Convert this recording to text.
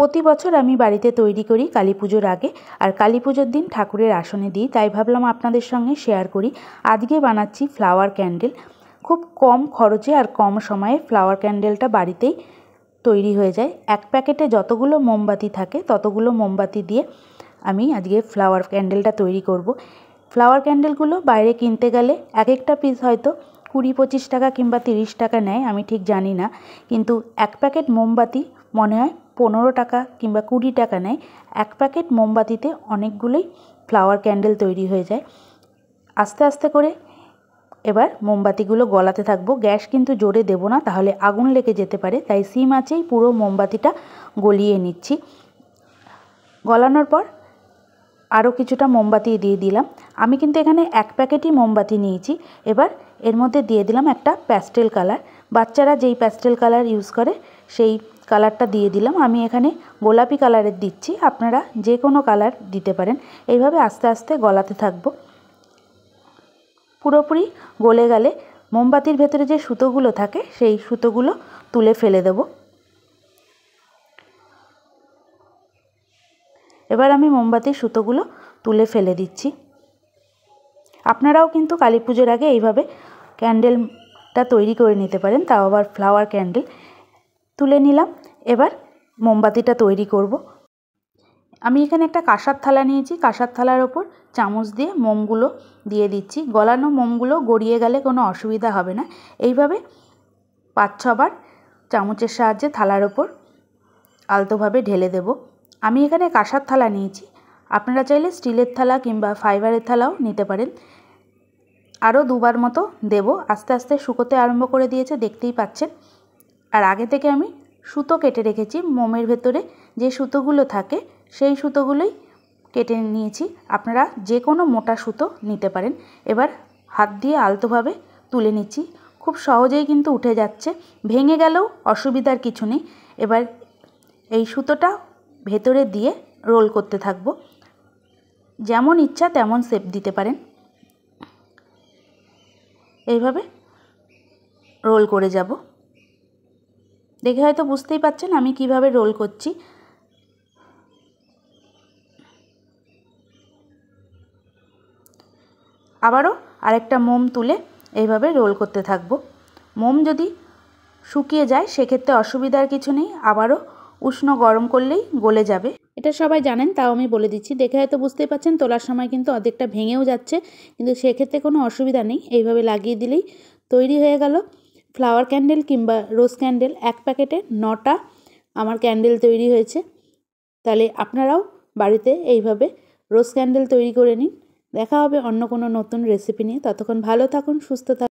প্রতি বছর আমি বাড়িতে তৈরি করি কালী পুজোর আগে আর কালী পুজোর দিন ঠাকুরের আসনে দিই তাই ভাবলাম আপনাদের সঙ্গে শেয়ার করি আজকে বানাচ্ছি ফ্লাওয়ার ক্যান্ডেল খুব কম খরচে আর কম সময়ে ফ্লাওয়ার ক্যান্ডেলটা বাড়িতেই তৈরি হয়ে যায় এক প্যাকেটে যতগুলো মোমবাতি থাকে ততগুলো মোমবাতি দিয়ে আমি আজকে ফ্লাওয়ার ক্যান্ডেলটা তৈরি করব। ফ্লাওয়ার ক্যান্ডেলগুলো বাইরে কিনতে গেলে এক একটা পিস হয়তো কুড়ি পঁচিশ টাকা কিংবা তিরিশ টাকা নেয় আমি ঠিক জানি না কিন্তু এক প্যাকেট মোমবাতি মনে হয় পনেরো টাকা কিংবা কুড়ি টাকা নেয় এক প্যাকেট মোমবাতিতে অনেকগুলোই ফ্লাওয়ার ক্যান্ডেল তৈরি হয়ে যায় আস্তে আস্তে করে এবার মোমবাতিগুলো গলাতে থাকবো গ্যাস কিন্তু জোরে দেবো না তাহলে আগুন লেগে যেতে পারে তাই সিম আছেই পুরো মোমবাতিটা গলিয়ে নিচ্ছি গলানোর পর আরও কিছুটা মোমবাতি দিয়ে দিলাম আমি কিন্তু এখানে এক প্যাকেটই মোমবাতি নিয়েছি এবার এর মধ্যে দিয়ে দিলাম একটা প্যাস্টেল কালার বাচ্চারা যেই প্যাস্টেল কালার ইউজ করে সেই কালারটা দিয়ে দিলাম আমি এখানে গোলাপি কালারের দিচ্ছি আপনারা যে কোনো কালার দিতে পারেন এইভাবে আস্তে আস্তে গলাতে থাকব পুরোপুরি গলে গেলে মোমবাতির ভেতরে যে সুতোগুলো থাকে সেই সুতোগুলো তুলে ফেলে দেব এবার আমি মোমবাতির সুতোগুলো তুলে ফেলে দিচ্ছি আপনারাও কিন্তু কালী পুজোর আগে এইভাবে ক্যান্ডেলটা তৈরি করে নিতে পারেন তাও আবার ফ্লাওয়ার ক্যান্ডেল তুলে নিলাম এবার মোমবাতিটা তৈরি করব। আমি এখানে একটা কাঁসার থালা নিয়েছি কাঁসার থালার ওপর চামচ দিয়ে মোমগুলো দিয়ে দিচ্ছি গলানো মোমগুলো গড়িয়ে গেলে কোনো অসুবিধা হবে না এইভাবে পাঁচ ছবার চামচের সাহায্যে থালার ওপর আলতোভাবে ঢেলে দেব আমি এখানে কাঁসার থালা নিয়েছি আপনারা চাইলে স্টিলের থালা কিংবা ফাইবারের থালাও নিতে পারেন আরও দুবার মতো দেব আস্তে আস্তে শুকোতে আরম্ভ করে দিয়েছে দেখতেই পাচ্ছেন আর আগে থেকে আমি সুতো কেটে রেখেছি মোমের ভেতরে যে সুতোগুলো থাকে সেই সুতোগুলোই কেটে নিয়েছি আপনারা যে কোনো মোটা সুতো নিতে পারেন এবার হাত দিয়ে আলতোভাবে তুলে নিচ্ছি খুব সহজেই কিন্তু উঠে যাচ্ছে ভেঙে গেলেও অসুবিধার কিছু নেই এবার এই সুতোটা ভেতরে দিয়ে রোল করতে থাকব যেমন ইচ্ছা তেমন সেপ দিতে পারেন এইভাবে রোল করে যাব দেখে হয়তো বুঝতেই পাচ্ছেন আমি কিভাবে রোল করছি আবারও আরেকটা মোম তুলে এইভাবে রোল করতে থাকবো মোম যদি শুকিয়ে যায় সেক্ষেত্রে অসুবিধার কিছু নেই আবারও উষ্ণ গরম করলেই গলে যাবে এটা সবাই জানেন তাও আমি বলে দিচ্ছি দেখে হয়তো বুঝতেই পাচ্ছেন তোলার সময় কিন্তু অর্ধেকটা ভেঙেও যাচ্ছে কিন্তু সেক্ষেত্রে কোনো অসুবিধা নেই এইভাবে লাগিয়ে দিলেই তৈরি হয়ে গেল ফ্লাওয়ার ক্যান্ডেল কিংবা রোজ ক্যান্ডেল এক প্যাকেটে নটা আমার ক্যান্ডেল তৈরি হয়েছে তাহলে আপনারাও বাড়িতে এইভাবে রোজ ক্যান্ডেল তৈরি করে নিন দেখা হবে অন্য কোনো নতুন রেসিপি নিয়ে ততক্ষণ ভালো থাকুন সুস্থ থাকুন